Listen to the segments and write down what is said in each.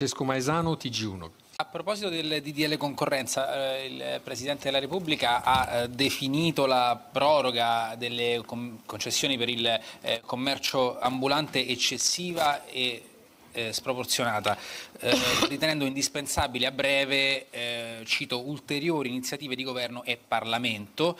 Francesco Maesano, TG1. A proposito del DDL concorrenza, eh, il Presidente della Repubblica ha eh, definito la proroga delle concessioni per il eh, commercio ambulante eccessiva e eh, sproporzionata, eh, ritenendo indispensabile a breve, eh, cito, ulteriori iniziative di governo e Parlamento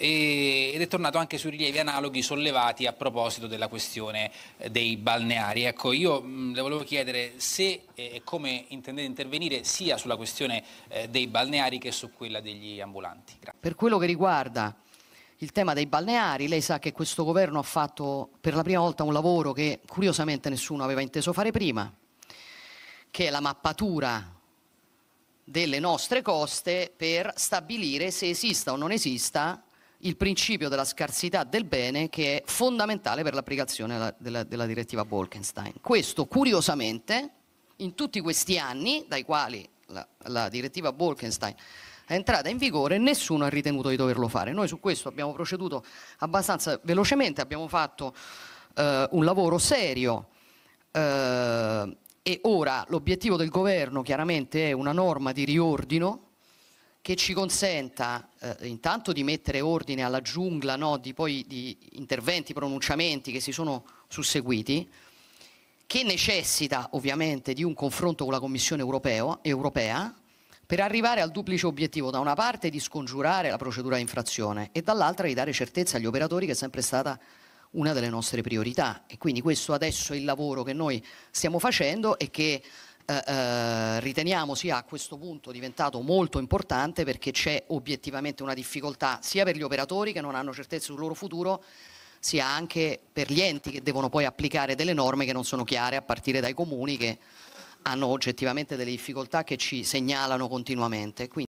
ed è tornato anche sui rilievi analoghi sollevati a proposito della questione eh, dei balneari. Ecco, io le volevo chiedere se eh, e come intendete intervenire sia sulla questione eh, dei balneari che su quella degli ambulanti. Grazie. Per quello che riguarda il tema dei balneari. Lei sa che questo governo ha fatto per la prima volta un lavoro che curiosamente nessuno aveva inteso fare prima, che è la mappatura delle nostre coste per stabilire se esista o non esista il principio della scarsità del bene che è fondamentale per l'applicazione della, della, della direttiva Bolkenstein. Questo curiosamente in tutti questi anni, dai quali la, la direttiva Bolkenstein è entrata in vigore e nessuno ha ritenuto di doverlo fare. Noi su questo abbiamo proceduto abbastanza velocemente, abbiamo fatto eh, un lavoro serio eh, e ora l'obiettivo del governo chiaramente è una norma di riordino che ci consenta eh, intanto di mettere ordine alla giungla no, di, poi, di interventi, pronunciamenti che si sono susseguiti, che necessita ovviamente di un confronto con la Commissione europeo, europea per arrivare al duplice obiettivo, da una parte di scongiurare la procedura di infrazione e dall'altra di dare certezza agli operatori che è sempre stata una delle nostre priorità e quindi questo adesso è il lavoro che noi stiamo facendo e che eh, eh, riteniamo sia a questo punto diventato molto importante perché c'è obiettivamente una difficoltà sia per gli operatori che non hanno certezza sul loro futuro sia anche per gli enti che devono poi applicare delle norme che non sono chiare a partire dai comuni che hanno oggettivamente delle difficoltà che ci segnalano continuamente. Quindi